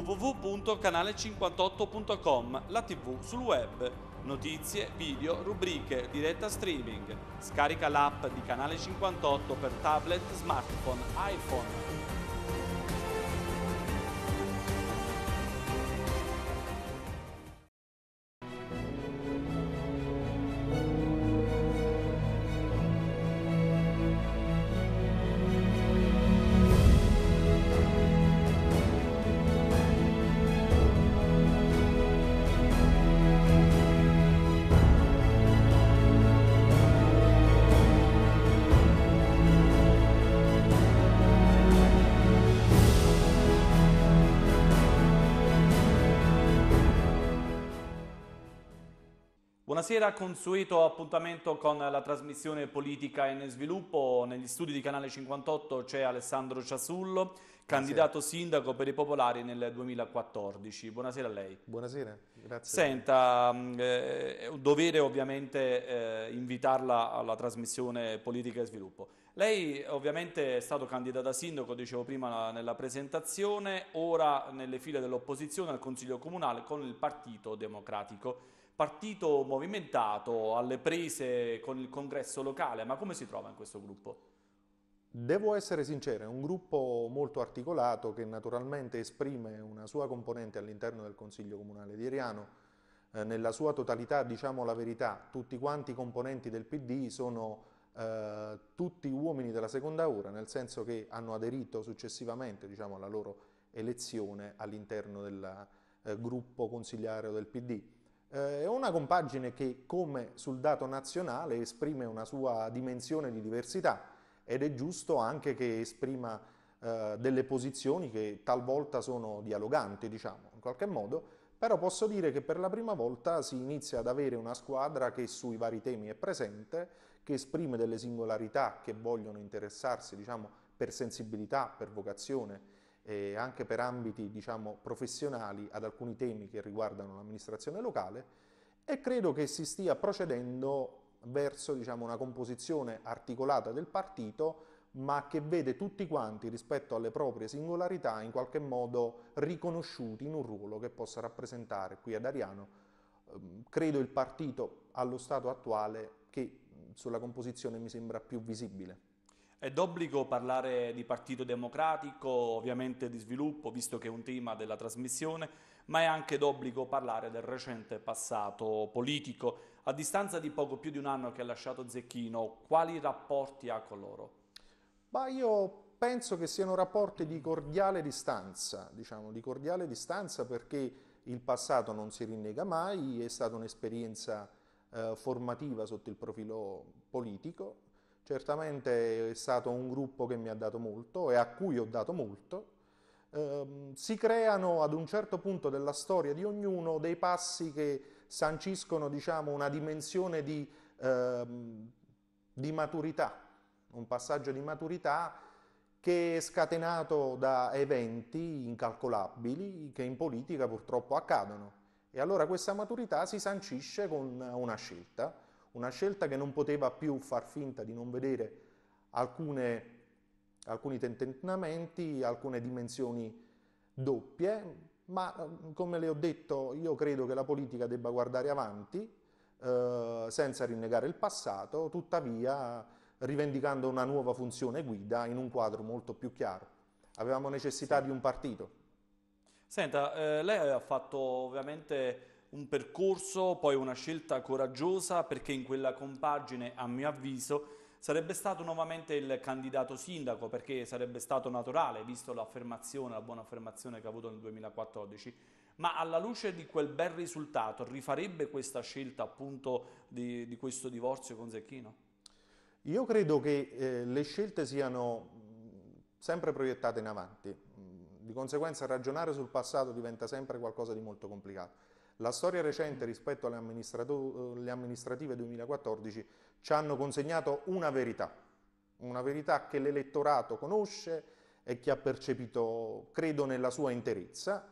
www.canale58.com, la tv sul web, notizie, video, rubriche, diretta streaming. Scarica l'app di Canale 58 per tablet, smartphone, iPhone. Buonasera, consueto appuntamento con la trasmissione Politica in Sviluppo. Negli studi di Canale 58 c'è Alessandro Ciasullo, candidato sindaco per i Popolari nel 2014. Buonasera a lei. Buonasera, grazie. Senta, mm, eh, è un dovere ovviamente eh, invitarla alla trasmissione Politica e Sviluppo. Lei ovviamente è stato candidato a sindaco, dicevo prima nella presentazione, ora nelle file dell'opposizione al Consiglio Comunale con il Partito Democratico partito movimentato, alle prese con il congresso locale, ma come si trova in questo gruppo? Devo essere sincero, è un gruppo molto articolato che naturalmente esprime una sua componente all'interno del Consiglio Comunale di Ariano. Eh, nella sua totalità, diciamo la verità, tutti quanti i componenti del PD sono eh, tutti uomini della seconda ora, nel senso che hanno aderito successivamente diciamo, alla loro elezione all'interno del eh, gruppo consigliario del PD. Eh, è una compagine che, come sul dato nazionale, esprime una sua dimensione di diversità ed è giusto anche che esprima eh, delle posizioni che talvolta sono dialoganti, diciamo, in qualche modo, però posso dire che per la prima volta si inizia ad avere una squadra che sui vari temi è presente, che esprime delle singolarità che vogliono interessarsi, diciamo, per sensibilità, per vocazione, eh, anche per ambiti diciamo, professionali ad alcuni temi che riguardano l'amministrazione locale e credo che si stia procedendo verso diciamo, una composizione articolata del partito ma che vede tutti quanti rispetto alle proprie singolarità in qualche modo riconosciuti in un ruolo che possa rappresentare qui ad Ariano ehm, credo il partito allo stato attuale che sulla composizione mi sembra più visibile. È d'obbligo parlare di Partito Democratico, ovviamente di sviluppo, visto che è un tema della trasmissione, ma è anche d'obbligo parlare del recente passato politico. A distanza di poco più di un anno che ha lasciato Zecchino, quali rapporti ha con loro? Ma io penso che siano rapporti di cordiale distanza, diciamo di cordiale distanza perché il passato non si rinnega mai, è stata un'esperienza eh, formativa sotto il profilo politico, certamente è stato un gruppo che mi ha dato molto e a cui ho dato molto, ehm, si creano ad un certo punto della storia di ognuno dei passi che sanciscono diciamo, una dimensione di, ehm, di maturità, un passaggio di maturità che è scatenato da eventi incalcolabili che in politica purtroppo accadono. E allora questa maturità si sancisce con una scelta una scelta che non poteva più far finta di non vedere alcune, alcuni tentennamenti, alcune dimensioni doppie, ma mm, come le ho detto io credo che la politica debba guardare avanti eh, senza rinnegare il passato, tuttavia rivendicando una nuova funzione guida in un quadro molto più chiaro. Avevamo necessità sì. di un partito. Senta, eh, lei ha fatto ovviamente un percorso, poi una scelta coraggiosa perché in quella compagine, a mio avviso, sarebbe stato nuovamente il candidato sindaco perché sarebbe stato naturale, visto l'affermazione, la buona affermazione che ha avuto nel 2014, ma alla luce di quel bel risultato rifarebbe questa scelta appunto di, di questo divorzio con Zecchino? Io credo che eh, le scelte siano sempre proiettate in avanti, di conseguenza ragionare sul passato diventa sempre qualcosa di molto complicato. La storia recente rispetto alle, alle amministrative 2014 ci hanno consegnato una verità, una verità che l'elettorato conosce e che ha percepito, credo, nella sua interezza.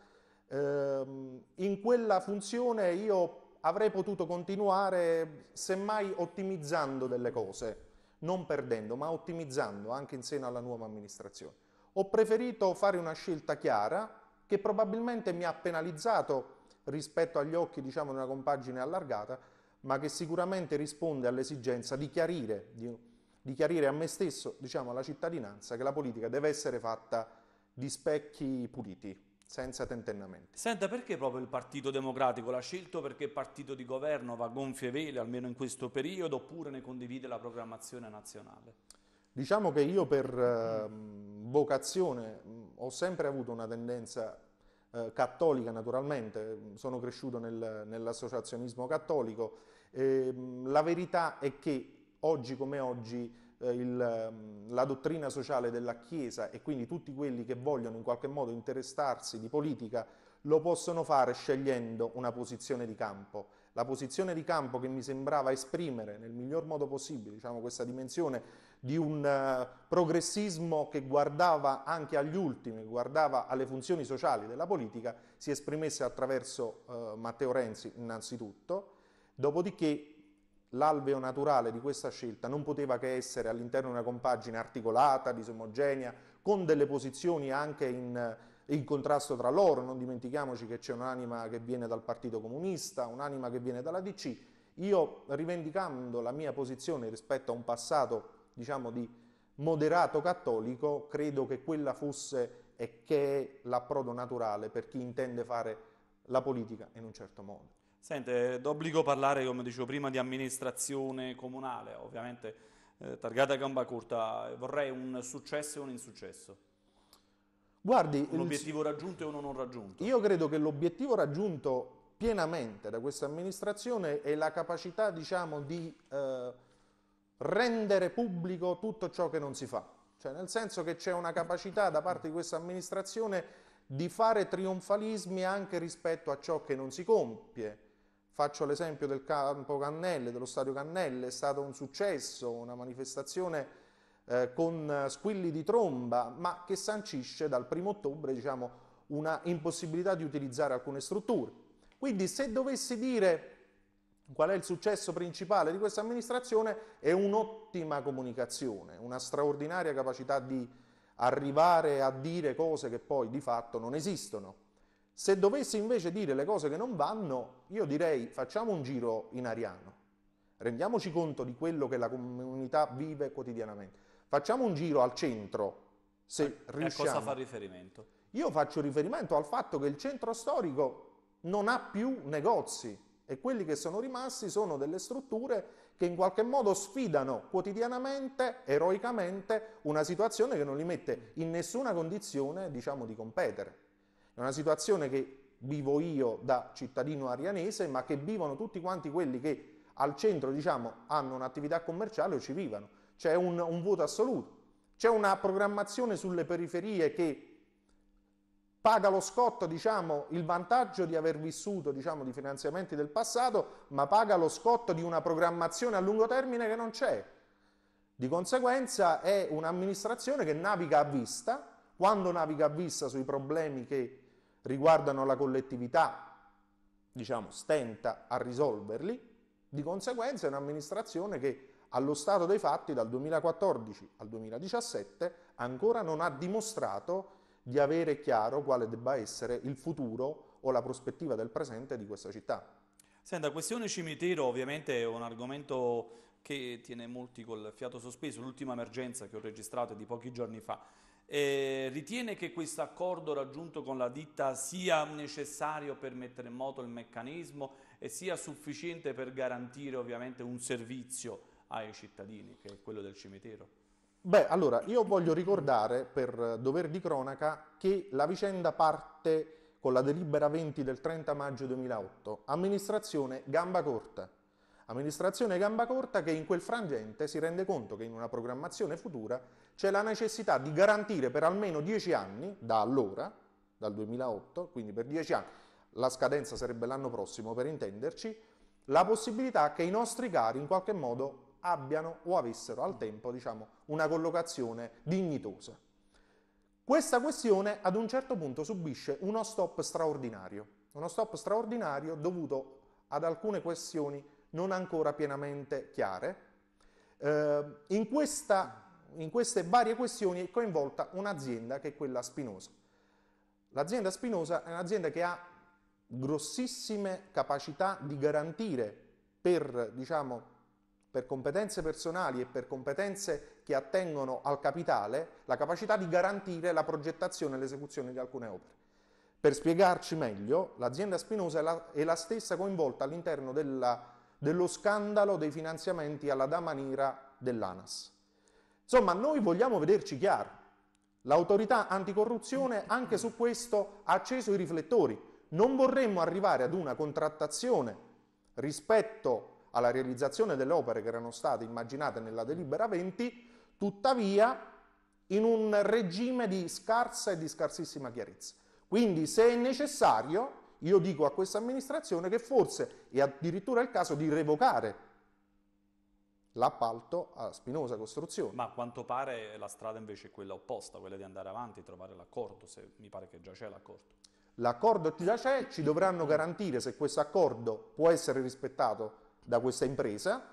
Ehm, in quella funzione io avrei potuto continuare semmai ottimizzando delle cose, non perdendo, ma ottimizzando anche in seno alla nuova amministrazione. Ho preferito fare una scelta chiara che probabilmente mi ha penalizzato rispetto agli occhi diciamo, di una compagine allargata, ma che sicuramente risponde all'esigenza di chiarire, di, di chiarire a me stesso, diciamo, alla cittadinanza, che la politica deve essere fatta di specchi puliti senza tentennamenti. Senta, perché proprio il Partito Democratico l'ha scelto? Perché partito di governo va a gonfie vele, almeno in questo periodo, oppure ne condivide la programmazione nazionale? Diciamo che io per eh, vocazione ho sempre avuto una tendenza eh, cattolica naturalmente, sono cresciuto nel, nell'associazionismo cattolico. Eh, la verità è che oggi come oggi eh, il, ehm, la dottrina sociale della Chiesa e quindi tutti quelli che vogliono in qualche modo interessarsi di politica lo possono fare scegliendo una posizione di campo. La posizione di campo che mi sembrava esprimere nel miglior modo possibile, diciamo, questa dimensione di un eh, progressismo che guardava anche agli ultimi, guardava alle funzioni sociali della politica, si esprimesse attraverso eh, Matteo Renzi innanzitutto, dopodiché l'alveo naturale di questa scelta non poteva che essere all'interno di una compagine articolata, disomogenea, con delle posizioni anche in in contrasto tra loro, non dimentichiamoci che c'è un'anima che viene dal Partito Comunista, un'anima che viene dalla DC. Io rivendicando la mia posizione rispetto a un passato, diciamo, di moderato cattolico, credo che quella fosse e che è l'approdo naturale per chi intende fare la politica in un certo modo. Sente, d'obbligo parlare, come dicevo prima, di amministrazione comunale, ovviamente eh, targata a gamba corta, vorrei un successo e un insuccesso. Guardi, un obiettivo il... raggiunto e uno non raggiunto. Io credo che l'obiettivo raggiunto pienamente da questa amministrazione è la capacità, diciamo, di eh, rendere pubblico tutto ciò che non si fa. Cioè, nel senso che c'è una capacità da parte di questa amministrazione di fare trionfalismi anche rispetto a ciò che non si compie. Faccio l'esempio del campo Cannelle, dello stadio Cannelle, è stato un successo, una manifestazione eh, con eh, squilli di tromba, ma che sancisce dal 1 ottobre diciamo, una impossibilità di utilizzare alcune strutture. Quindi se dovessi dire qual è il successo principale di questa amministrazione è un'ottima comunicazione, una straordinaria capacità di arrivare a dire cose che poi di fatto non esistono. Se dovessi invece dire le cose che non vanno, io direi facciamo un giro in ariano, rendiamoci conto di quello che la comunità vive quotidianamente. Facciamo un giro al centro, se eh, riusciamo. A cosa fa riferimento? Io faccio riferimento al fatto che il centro storico non ha più negozi e quelli che sono rimasti sono delle strutture che in qualche modo sfidano quotidianamente, eroicamente, una situazione che non li mette in nessuna condizione diciamo, di competere. È una situazione che vivo io da cittadino arianese, ma che vivono tutti quanti quelli che al centro diciamo, hanno un'attività commerciale o ci vivono c'è un, un vuoto assoluto, c'è una programmazione sulle periferie che paga lo scotto, diciamo, il vantaggio di aver vissuto, diciamo, di finanziamenti del passato, ma paga lo scotto di una programmazione a lungo termine che non c'è. Di conseguenza è un'amministrazione che naviga a vista, quando naviga a vista sui problemi che riguardano la collettività, diciamo, stenta a risolverli, di conseguenza è un'amministrazione che allo stato dei fatti dal 2014 al 2017 ancora non ha dimostrato di avere chiaro quale debba essere il futuro o la prospettiva del presente di questa città. Senta, questione cimitero ovviamente è un argomento che tiene molti col fiato sospeso, l'ultima emergenza che ho registrato è di pochi giorni fa. Eh, ritiene che questo accordo raggiunto con la ditta sia necessario per mettere in moto il meccanismo e sia sufficiente per garantire ovviamente un servizio ai cittadini, che è quello del cimitero? Beh, allora, io voglio ricordare, per dover di cronaca, che la vicenda parte con la delibera 20 del 30 maggio 2008, amministrazione gamba corta. Amministrazione gamba corta che in quel frangente si rende conto che in una programmazione futura c'è la necessità di garantire per almeno 10 anni, da allora, dal 2008, quindi per 10 anni, la scadenza sarebbe l'anno prossimo per intenderci, la possibilità che i nostri cari in qualche modo abbiano o avessero al tempo diciamo, una collocazione dignitosa. Questa questione ad un certo punto subisce uno stop straordinario, uno stop straordinario dovuto ad alcune questioni non ancora pienamente chiare. Eh, in, questa, in queste varie questioni è coinvolta un'azienda che è quella Spinosa. L'azienda Spinosa è un'azienda che ha grossissime capacità di garantire per diciamo, per competenze personali e per competenze che attengono al capitale, la capacità di garantire la progettazione e l'esecuzione di alcune opere. Per spiegarci meglio, l'azienda Spinosa è la, è la stessa coinvolta all'interno della, dello scandalo dei finanziamenti alla dama nera dell'ANAS. Insomma, noi vogliamo vederci chiaro. L'autorità anticorruzione anche su questo ha acceso i riflettori. Non vorremmo arrivare ad una contrattazione rispetto alla realizzazione delle opere che erano state immaginate nella delibera 20, tuttavia in un regime di scarsa e di scarsissima chiarezza. Quindi se è necessario, io dico a questa amministrazione che forse è addirittura il caso di revocare l'appalto a Spinosa Costruzione. Ma a quanto pare la strada invece è quella opposta, quella di andare avanti, e trovare l'accordo, se mi pare che già c'è l'accordo. L'accordo già c'è, ci dovranno garantire se questo accordo può essere rispettato da questa impresa,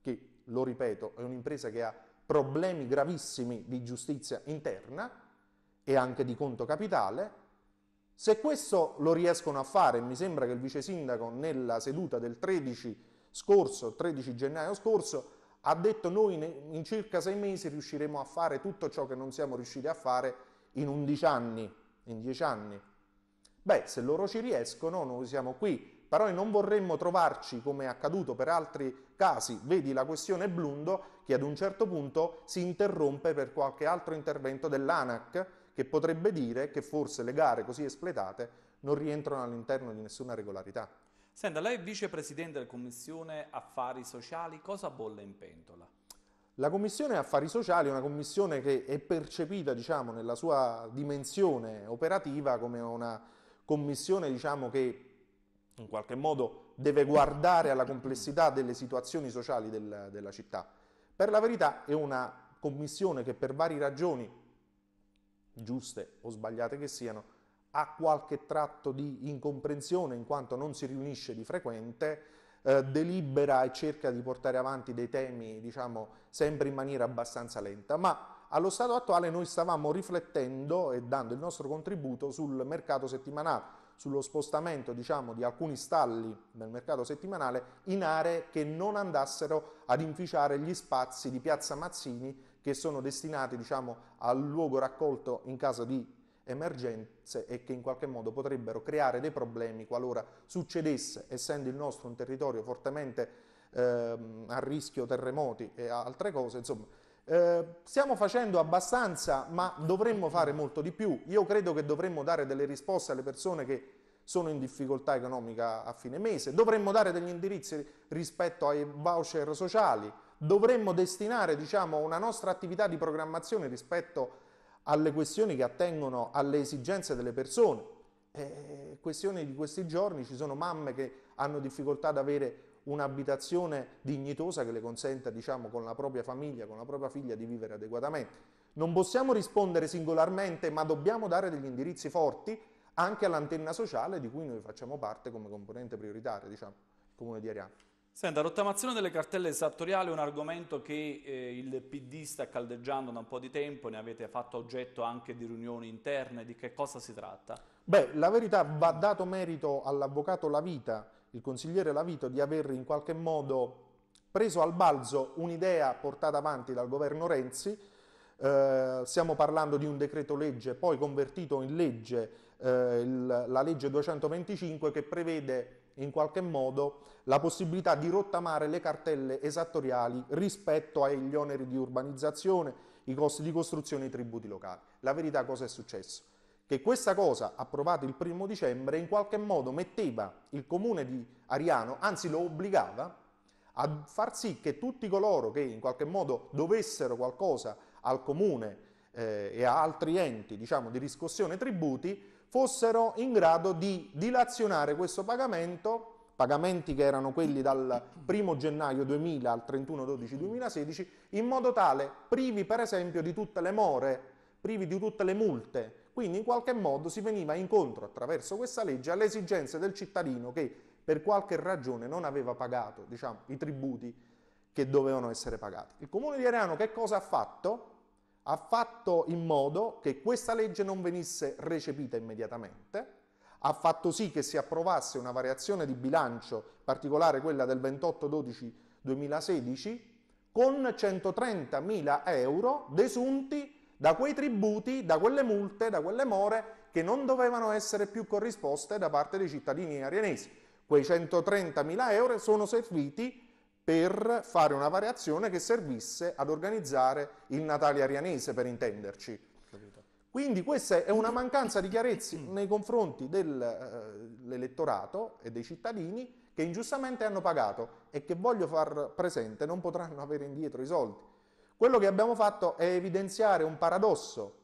che lo ripeto è un'impresa che ha problemi gravissimi di giustizia interna e anche di conto capitale, se questo lo riescono a fare, mi sembra che il vice sindaco nella seduta del 13, scorso, 13 gennaio scorso ha detto noi in circa sei mesi riusciremo a fare tutto ciò che non siamo riusciti a fare in 11 anni, in 10 anni. Beh, se loro ci riescono, noi siamo qui però non vorremmo trovarci, come è accaduto per altri casi, vedi la questione Blundo, che ad un certo punto si interrompe per qualche altro intervento dell'ANAC, che potrebbe dire che forse le gare così espletate non rientrano all'interno di nessuna regolarità. Senta, lei è vicepresidente della Commissione Affari Sociali, cosa bolle in pentola? La Commissione Affari Sociali è una commissione che è percepita, diciamo, nella sua dimensione operativa come una commissione, diciamo, che in qualche modo deve guardare alla complessità delle situazioni sociali del, della città. Per la verità è una commissione che per varie ragioni, giuste o sbagliate che siano, ha qualche tratto di incomprensione in quanto non si riunisce di frequente, eh, delibera e cerca di portare avanti dei temi, diciamo, sempre in maniera abbastanza lenta, ma allo stato attuale noi stavamo riflettendo e dando il nostro contributo sul mercato settimanale, sullo spostamento diciamo, di alcuni stalli nel mercato settimanale in aree che non andassero ad inficiare gli spazi di Piazza Mazzini che sono destinati diciamo, al luogo raccolto in caso di emergenze e che in qualche modo potrebbero creare dei problemi qualora succedesse, essendo il nostro un territorio fortemente ehm, a rischio terremoti e altre cose, insomma eh, stiamo facendo abbastanza, ma dovremmo fare molto di più. Io credo che dovremmo dare delle risposte alle persone che sono in difficoltà economica a fine mese, dovremmo dare degli indirizzi rispetto ai voucher sociali, dovremmo destinare diciamo, una nostra attività di programmazione rispetto alle questioni che attengono alle esigenze delle persone. Eh, questioni di questi giorni, ci sono mamme che hanno difficoltà ad avere un'abitazione dignitosa che le consenta, diciamo, con la propria famiglia, con la propria figlia di vivere adeguatamente. Non possiamo rispondere singolarmente, ma dobbiamo dare degli indirizzi forti anche all'antenna sociale di cui noi facciamo parte come componente prioritaria, diciamo, Comune di Ariano. Senta, rottamazione delle cartelle esattoriali è un argomento che eh, il PD sta caldeggiando da un po' di tempo, ne avete fatto oggetto anche di riunioni interne, di che cosa si tratta? Beh, la verità va dato merito all'avvocato Lavita il consigliere Lavito di aver in qualche modo preso al balzo un'idea portata avanti dal governo Renzi, eh, stiamo parlando di un decreto legge poi convertito in legge, eh, il, la legge 225 che prevede in qualche modo la possibilità di rottamare le cartelle esattoriali rispetto agli oneri di urbanizzazione, i costi di costruzione e i tributi locali. La verità cosa è successo? che questa cosa approvata il primo dicembre in qualche modo metteva il comune di Ariano, anzi lo obbligava a far sì che tutti coloro che in qualche modo dovessero qualcosa al comune eh, e a altri enti diciamo, di riscossione tributi fossero in grado di dilazionare questo pagamento pagamenti che erano quelli dal 1 gennaio 2000 al 31 12 2016 in modo tale privi per esempio di tutte le more privi di tutte le multe quindi in qualche modo si veniva incontro attraverso questa legge alle esigenze del cittadino che per qualche ragione non aveva pagato diciamo, i tributi che dovevano essere pagati. Il comune di Ariano che cosa ha fatto? Ha fatto in modo che questa legge non venisse recepita immediatamente, ha fatto sì che si approvasse una variazione di bilancio, in particolare quella del 28-12-2016, con 130.000 euro desunti da quei tributi, da quelle multe, da quelle more che non dovevano essere più corrisposte da parte dei cittadini arianesi. Quei 130.000 euro sono serviti per fare una variazione che servisse ad organizzare il Natale arianese, per intenderci. Quindi questa è una mancanza di chiarezza mm. nei confronti dell'elettorato eh, uh, e dei cittadini che ingiustamente hanno pagato e che voglio far presente non potranno avere indietro i soldi. Quello che abbiamo fatto è evidenziare un paradosso,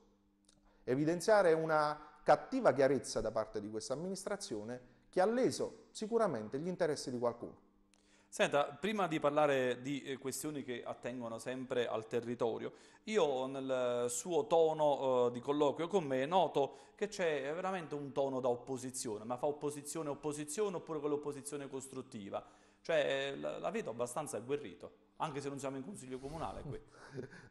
evidenziare una cattiva chiarezza da parte di questa amministrazione che ha leso sicuramente gli interessi di qualcuno. Senta, prima di parlare di eh, questioni che attengono sempre al territorio, io nel suo tono eh, di colloquio con me noto che c'è veramente un tono da opposizione, ma fa opposizione opposizione oppure quell'opposizione costruttiva, cioè eh, la, la vedo abbastanza agguerrito anche se non siamo in consiglio comunale. Qui.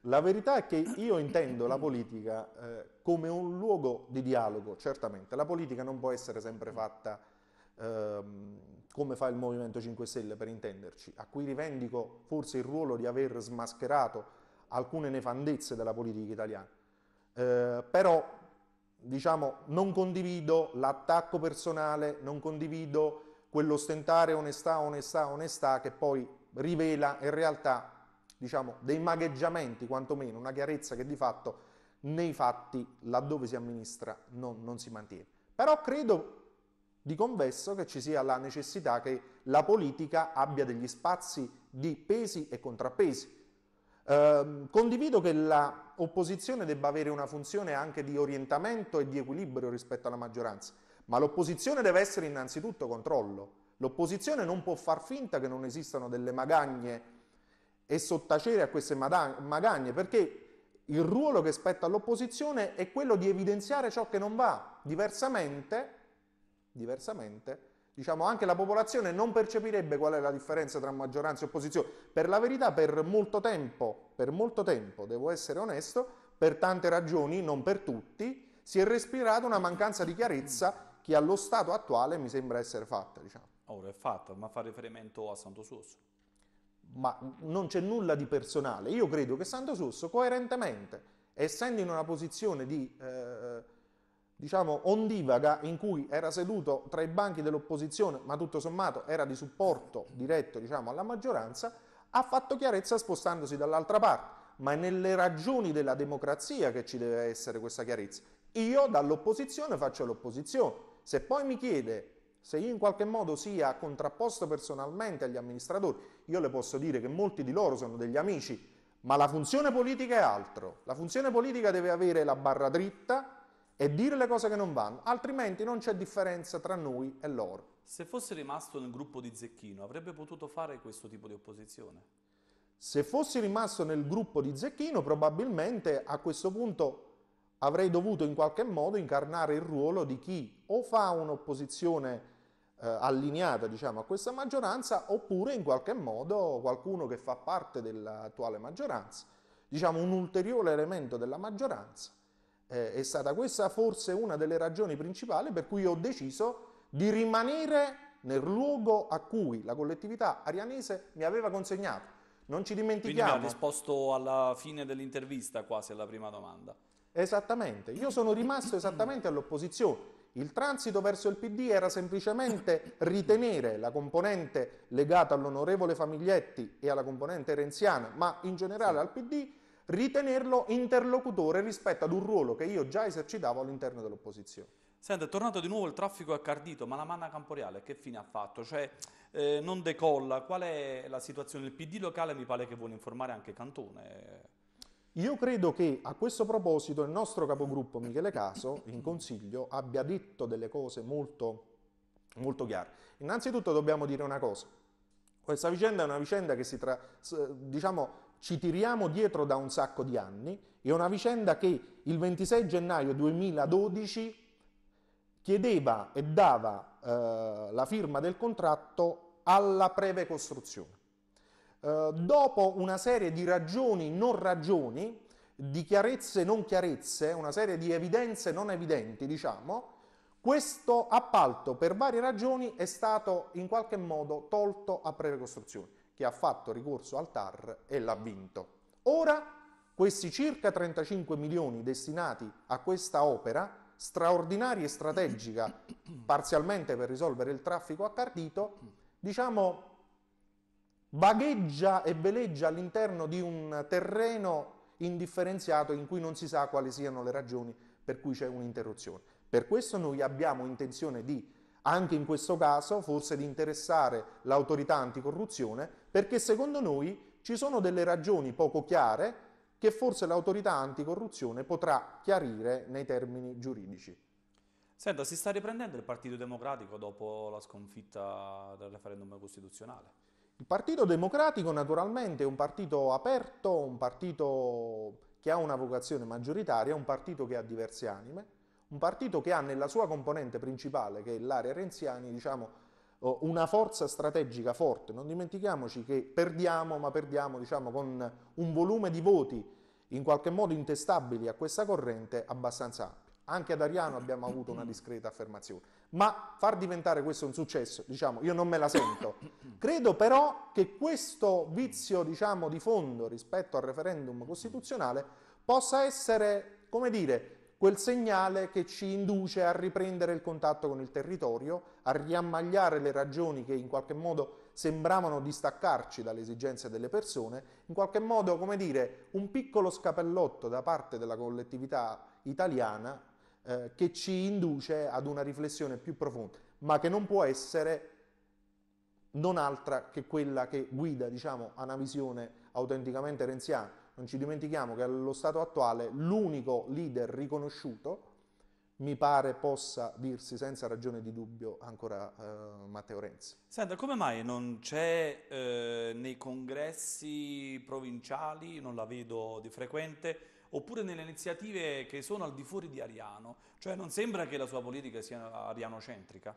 La verità è che io intendo la politica eh, come un luogo di dialogo, certamente. La politica non può essere sempre fatta eh, come fa il Movimento 5 Stelle, per intenderci, a cui rivendico forse il ruolo di aver smascherato alcune nefandezze della politica italiana. Eh, però, diciamo, non condivido l'attacco personale, non condivido quell'ostentare onestà, onestà, onestà che poi rivela in realtà diciamo, dei magheggiamenti, quantomeno una chiarezza che di fatto nei fatti, laddove si amministra, non, non si mantiene. Però credo di convesso che ci sia la necessità che la politica abbia degli spazi di pesi e contrappesi. Eh, condivido che l'opposizione debba avere una funzione anche di orientamento e di equilibrio rispetto alla maggioranza, ma l'opposizione deve essere innanzitutto controllo. L'opposizione non può far finta che non esistano delle magagne e sottacere a queste magagne, perché il ruolo che spetta all'opposizione è quello di evidenziare ciò che non va. Diversamente, diversamente diciamo, anche la popolazione non percepirebbe qual è la differenza tra maggioranza e opposizione. Per la verità, per molto tempo, per molto tempo, devo essere onesto, per tante ragioni, non per tutti, si è respirata una mancanza di chiarezza che allo stato attuale mi sembra essere fatta, diciamo. Ora è fatta, ma fa riferimento a Santo Susso. Ma non c'è nulla di personale. Io credo che Santo Susso, coerentemente, essendo in una posizione di, eh, diciamo, ondivaga, in cui era seduto tra i banchi dell'opposizione, ma tutto sommato era di supporto diretto, diciamo, alla maggioranza, ha fatto chiarezza spostandosi dall'altra parte. Ma è nelle ragioni della democrazia che ci deve essere questa chiarezza. Io dall'opposizione faccio l'opposizione. Se poi mi chiede se io in qualche modo sia contrapposto personalmente agli amministratori, io le posso dire che molti di loro sono degli amici, ma la funzione politica è altro. La funzione politica deve avere la barra dritta e dire le cose che non vanno, altrimenti non c'è differenza tra noi e loro. Se fosse rimasto nel gruppo di Zecchino, avrebbe potuto fare questo tipo di opposizione? Se fossi rimasto nel gruppo di Zecchino, probabilmente a questo punto avrei dovuto in qualche modo incarnare il ruolo di chi o fa un'opposizione eh, allineata diciamo, a questa maggioranza oppure in qualche modo qualcuno che fa parte dell'attuale maggioranza, diciamo un ulteriore elemento della maggioranza. Eh, è stata questa forse una delle ragioni principali per cui ho deciso di rimanere nel luogo a cui la collettività arianese mi aveva consegnato. Non ci dimentichiamo. Quindi mi ha risposto alla fine dell'intervista quasi alla prima domanda. Esattamente, io sono rimasto esattamente all'opposizione. Il transito verso il PD era semplicemente ritenere la componente legata all'onorevole Famiglietti e alla componente renziana, ma in generale al PD, ritenerlo interlocutore rispetto ad un ruolo che io già esercitavo all'interno dell'opposizione. Senta, è tornato di nuovo il traffico accardito, ma la manna camporiale che fine ha fatto? Cioè, eh, non decolla, qual è la situazione? Il PD locale mi pare che vuole informare anche Cantone. Io credo che a questo proposito il nostro capogruppo Michele Caso, in consiglio, abbia detto delle cose molto, molto chiare. Innanzitutto dobbiamo dire una cosa. Questa vicenda è una vicenda che tra, diciamo, ci tiriamo dietro da un sacco di anni, è una vicenda che il 26 gennaio 2012 chiedeva e dava eh, la firma del contratto alla preve costruzione. Eh, dopo una serie di ragioni non ragioni, di chiarezze non chiarezze, una serie di evidenze non evidenti, diciamo, questo appalto per varie ragioni è stato in qualche modo tolto a Preve Costruzioni, che ha fatto ricorso al TAR e l'ha vinto. Ora questi circa 35 milioni destinati a questa opera straordinaria e strategica, parzialmente per risolvere il traffico a Cardito, diciamo vagheggia e veleggia all'interno di un terreno indifferenziato in cui non si sa quali siano le ragioni per cui c'è un'interruzione. Per questo noi abbiamo intenzione di, anche in questo caso, forse di interessare l'autorità anticorruzione, perché secondo noi ci sono delle ragioni poco chiare che forse l'autorità anticorruzione potrà chiarire nei termini giuridici. Senta, si sta riprendendo il Partito Democratico dopo la sconfitta del referendum costituzionale? Il Partito Democratico naturalmente è un partito aperto, un partito che ha una vocazione maggioritaria, un partito che ha diverse anime, un partito che ha nella sua componente principale, che è l'area renziani, diciamo, oh, una forza strategica forte. Non dimentichiamoci che perdiamo, ma perdiamo diciamo, con un volume di voti in qualche modo intestabili a questa corrente abbastanza ampio. Anche ad Ariano abbiamo avuto una discreta affermazione. Ma far diventare questo un successo, diciamo, io non me la sento. Credo però che questo vizio, diciamo, di fondo rispetto al referendum costituzionale possa essere, come dire, quel segnale che ci induce a riprendere il contatto con il territorio, a riammagliare le ragioni che in qualche modo sembravano distaccarci dalle esigenze delle persone, in qualche modo, come dire, un piccolo scappellotto da parte della collettività italiana eh, che ci induce ad una riflessione più profonda, ma che non può essere non altra che quella che guida diciamo, a una visione autenticamente renziana. Non ci dimentichiamo che allo stato attuale l'unico leader riconosciuto, mi pare possa dirsi senza ragione di dubbio ancora eh, Matteo Renzi. Senta, come mai non c'è eh, nei congressi provinciali, non la vedo di frequente, oppure nelle iniziative che sono al di fuori di Ariano? Cioè non sembra che la sua politica sia arianocentrica?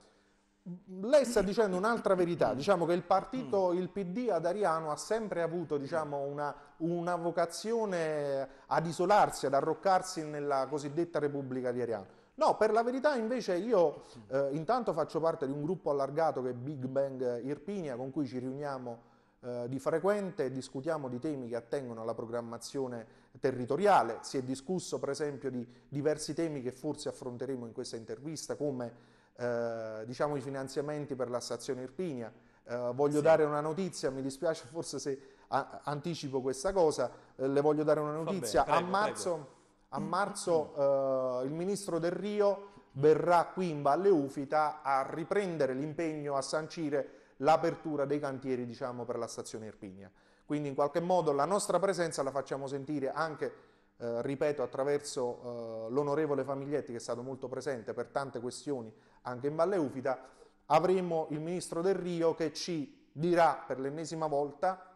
Lei sta dicendo un'altra verità, diciamo che il partito, mm. il PD ad Ariano ha sempre avuto diciamo, una, una, vocazione ad isolarsi, ad arroccarsi nella cosiddetta Repubblica di Ariano. No, per la verità invece io eh, intanto faccio parte di un gruppo allargato che è Big Bang Irpinia con cui ci riuniamo eh, di frequente discutiamo di temi che attengono alla programmazione territoriale, si è discusso per esempio di diversi temi che forse affronteremo in questa intervista come eh, diciamo, i finanziamenti per la stazione Irpinia. Eh, voglio sì. dare una notizia, mi dispiace forse se a, anticipo questa cosa, eh, le voglio dare una notizia, bene, prego, a marzo, A marzo eh, il ministro Del Rio verrà qui in Valle Ufita a riprendere l'impegno a sancire l'apertura dei cantieri diciamo, per la stazione Irpinia. Quindi in qualche modo la nostra presenza la facciamo sentire anche, eh, ripeto, attraverso eh, l'onorevole Famiglietti che è stato molto presente per tante questioni anche in Valle Ufita, avremo il ministro Del Rio che ci dirà per l'ennesima volta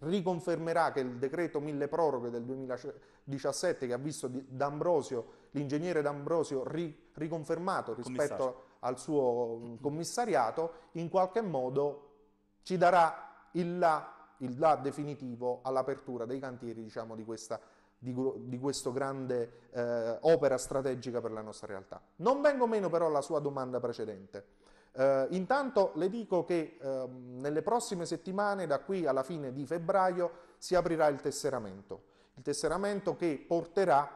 riconfermerà che il decreto mille proroghe del 2017 che ha visto D'Ambrosio, l'ingegnere D'Ambrosio riconfermato rispetto al suo mm, commissariato, in qualche modo ci darà il là, il là definitivo all'apertura dei cantieri diciamo, di questa di, di questa grande eh, opera strategica per la nostra realtà. Non vengo meno però alla sua domanda precedente. Eh, intanto le dico che eh, nelle prossime settimane, da qui alla fine di febbraio, si aprirà il tesseramento. Il tesseramento che porterà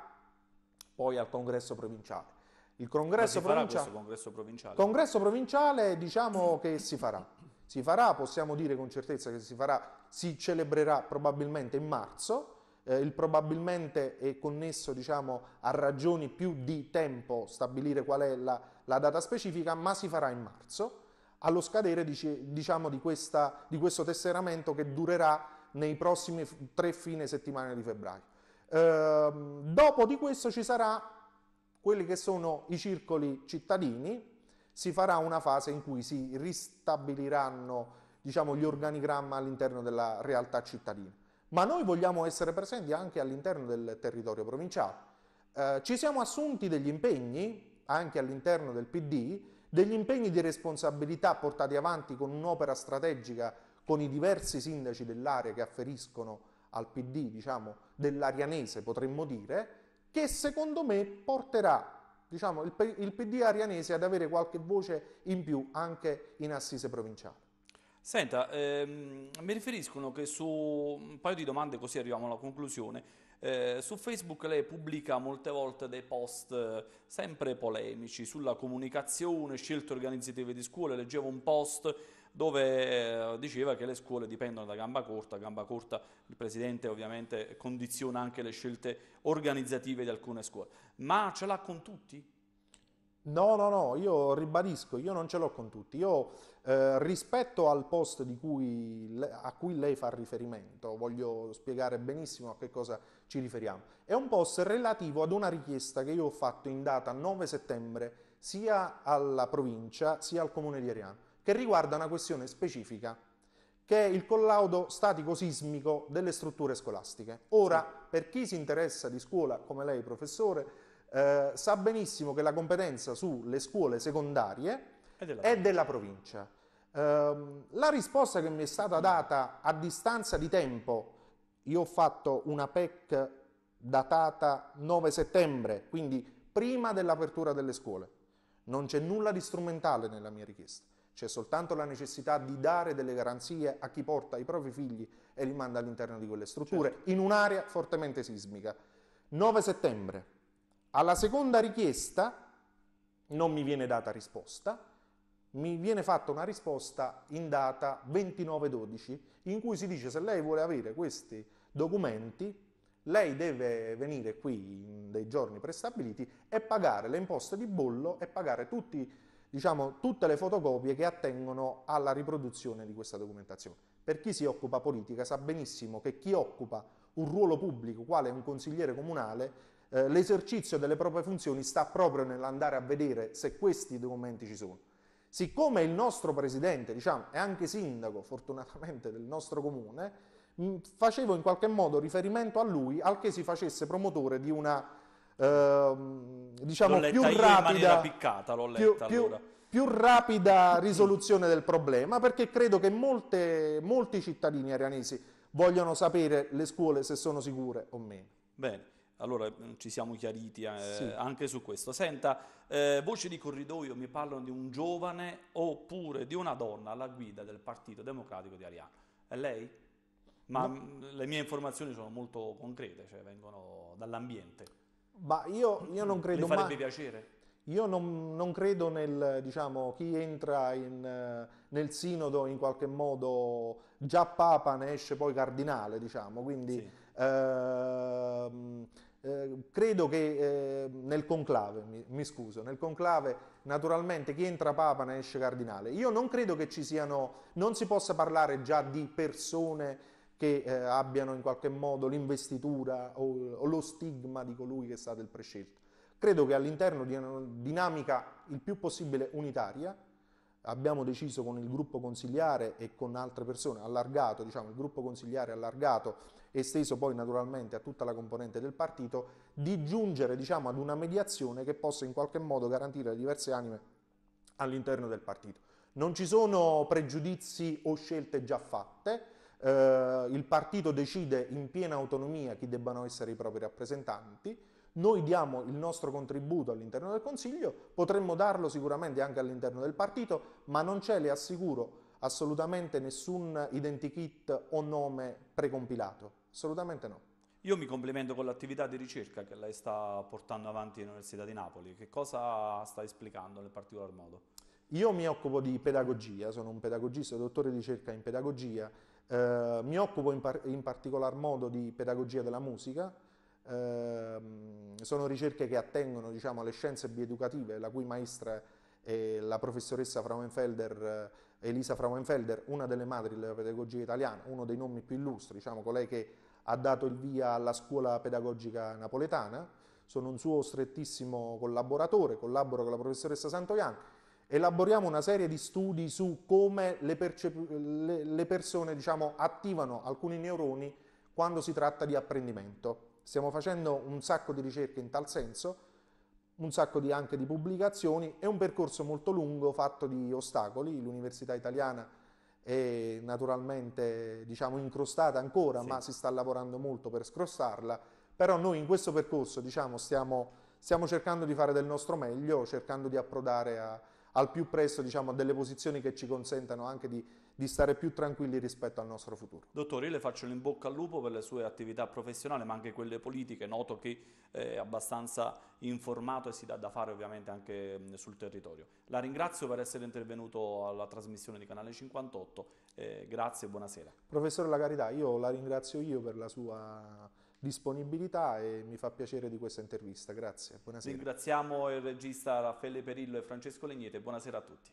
poi al congresso provinciale. Il congresso provinciale, congresso provinciale? Congresso provinciale diciamo che si farà. Si farà, possiamo dire con certezza che si farà, si celebrerà probabilmente in marzo, eh, il probabilmente è connesso diciamo, a ragioni più di tempo stabilire qual è la, la data specifica, ma si farà in marzo, allo scadere dice, diciamo, di, questa, di questo tesseramento che durerà nei prossimi tre fine settimane di febbraio. Eh, dopo di questo ci sarà quelli che sono i circoli cittadini, si farà una fase in cui si ristabiliranno diciamo, gli organigramma all'interno della realtà cittadina. Ma noi vogliamo essere presenti anche all'interno del territorio provinciale. Eh, ci siamo assunti degli impegni, anche all'interno del PD, degli impegni di responsabilità portati avanti con un'opera strategica con i diversi sindaci dell'area che afferiscono al PD, diciamo, dell'arianese potremmo dire, che secondo me porterà diciamo, il, il PD arianese ad avere qualche voce in più anche in assise provinciale. Senta, ehm, mi riferiscono che su un paio di domande così arriviamo alla conclusione. Eh, su Facebook lei pubblica molte volte dei post eh, sempre polemici sulla comunicazione, scelte organizzative di scuole, leggevo un post dove eh, diceva che le scuole dipendono da gamba corta, gamba corta il presidente ovviamente condiziona anche le scelte organizzative di alcune scuole, ma ce l'ha con tutti? No, no, no, io ribadisco, io non ce l'ho con tutti. Io eh, rispetto al post cui, a cui lei fa riferimento, voglio spiegare benissimo a che cosa ci riferiamo. È un post relativo ad una richiesta che io ho fatto in data 9 settembre sia alla provincia sia al comune di Ariano, che riguarda una questione specifica che è il collaudo statico-sismico delle strutture scolastiche. Ora, per chi si interessa di scuola, come lei professore, eh, sa benissimo che la competenza sulle scuole secondarie è della, è della provincia. Eh, la risposta che mi è stata data a distanza di tempo, io ho fatto una PEC datata 9 settembre, quindi prima dell'apertura delle scuole. Non c'è nulla di strumentale nella mia richiesta, c'è soltanto la necessità di dare delle garanzie a chi porta i propri figli e li manda all'interno di quelle strutture, certo. in un'area fortemente sismica. 9 settembre, alla seconda richiesta non mi viene data risposta, mi viene fatta una risposta in data 29-12 in cui si dice se lei vuole avere questi documenti lei deve venire qui in dei giorni prestabiliti e pagare le imposte di bollo e pagare tutti, diciamo, tutte le fotocopie che attengono alla riproduzione di questa documentazione. Per chi si occupa politica sa benissimo che chi occupa un ruolo pubblico, quale un consigliere comunale, eh, l'esercizio delle proprie funzioni sta proprio nell'andare a vedere se questi documenti ci sono. Siccome il nostro presidente, diciamo, è anche sindaco fortunatamente del nostro comune, facevo in qualche modo riferimento a lui al che si facesse promotore di una eh, diciamo più rapida, piccata, letta, più, allora. più, più rapida risoluzione del problema perché credo che molte, molti cittadini arianesi vogliono sapere le scuole se sono sicure o meno. Bene. Allora mm, ci siamo chiariti eh, sì. anche su questo. Senta, eh, voci di corridoio mi parlano di un giovane oppure di una donna alla guida del Partito Democratico di Ariano. È lei? Ma no. Mm, le mie informazioni sono molto concrete, cioè vengono dall'ambiente. Ma io, io, non mm. credo... Mi farebbe ma... piacere? Io non, non, credo nel, diciamo, chi entra in, eh, nel sinodo in qualche modo già papa ne esce poi cardinale, diciamo, quindi... Sì Ehm, eh, credo che eh, nel conclave, mi, mi, scuso, nel conclave naturalmente chi entra papa ne esce cardinale. Io non credo che ci siano, non si possa parlare già di persone che eh, abbiano in qualche modo l'investitura o, o, lo stigma di colui che è stato il prescelto. Credo che all'interno di una dinamica il più possibile unitaria, abbiamo deciso con il gruppo consigliare e con altre persone, allargato, diciamo, il gruppo consigliare allargato esteso poi naturalmente a tutta la componente del partito, di giungere diciamo, ad una mediazione che possa in qualche modo garantire le diverse anime all'interno del partito. Non ci sono pregiudizi o scelte già fatte, eh, il partito decide in piena autonomia chi debbano essere i propri rappresentanti, noi diamo il nostro contributo all'interno del Consiglio, potremmo darlo sicuramente anche all'interno del partito, ma non c'è, le assicuro, assolutamente nessun identikit o nome precompilato. Assolutamente no. Io mi complimento con l'attività di ricerca che lei sta portando avanti all'Università di Napoli. Che cosa sta esplicando nel particolar modo? Io mi occupo di pedagogia, sono un pedagogista, dottore di ricerca in pedagogia. Eh, mi occupo in, par- in, particolar modo di pedagogia della musica. Eh, sono ricerche che attengono diciamo, alle scienze bioeducative, la cui maestra è la professoressa Frauenfelder, eh, Elisa Frauenfelder, una delle madri della pedagogia italiana, uno dei nomi più illustri, diciamo, colei che ha dato il via alla scuola pedagogica napoletana, sono un suo strettissimo collaboratore, collaboro con la professoressa Santoian, elaboriamo una serie di studi su come le, le, le persone diciamo, attivano alcuni neuroni quando si tratta di apprendimento. Stiamo facendo un sacco di ricerche in tal senso, un sacco di, anche di pubblicazioni e un percorso molto lungo fatto di ostacoli. L'Università Italiana è naturalmente diciamo, incrostata ancora, sì. ma si sta lavorando molto per scrostarla. però noi in questo percorso diciamo, stiamo, stiamo, cercando di fare del nostro meglio, cercando di approdare a, al più presto diciamo, a delle posizioni che ci consentano anche di di stare più tranquilli rispetto al nostro futuro. Dottore, io le faccio in bocca al lupo per le sue attività professionali, ma anche quelle politiche. Noto che è abbastanza informato e si dà da fare ovviamente anche sul territorio. La ringrazio per essere intervenuto alla trasmissione di Canale 58. Eh, grazie e buonasera. Professore La Carità, io la ringrazio io per la sua disponibilità e mi fa piacere di questa intervista. Grazie, buonasera. Ringraziamo il regista Raffaele Perillo e Francesco Legnete. Buonasera a tutti.